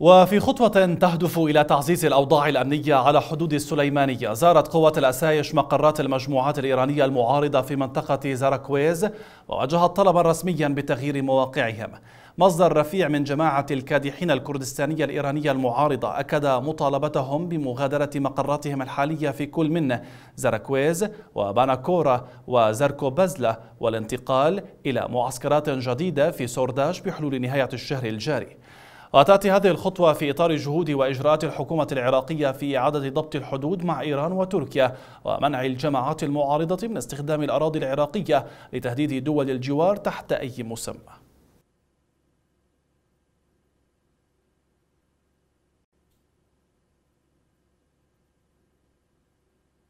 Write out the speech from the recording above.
وفي خطوة تهدف إلى تعزيز الأوضاع الأمنية على حدود السليمانية زارت قوة الأسايش مقرات المجموعات الإيرانية المعارضة في منطقة زاراكويز ووجهت طلبا رسميا بتغيير مواقعهم مصدر رفيع من جماعة الكادحين الكردستانية الإيرانية المعارضة أكد مطالبتهم بمغادرة مقراتهم الحالية في كل من زاركويز وباناكورا وزركوبازلا والانتقال إلى معسكرات جديدة في سورداش بحلول نهاية الشهر الجاري وتأتي هذه الخطوة في إطار جهود وإجراءات الحكومة العراقية في إعادة ضبط الحدود مع إيران وتركيا ومنع الجماعات المعارضة من استخدام الأراضي العراقية لتهديد دول الجوار تحت أي مسمى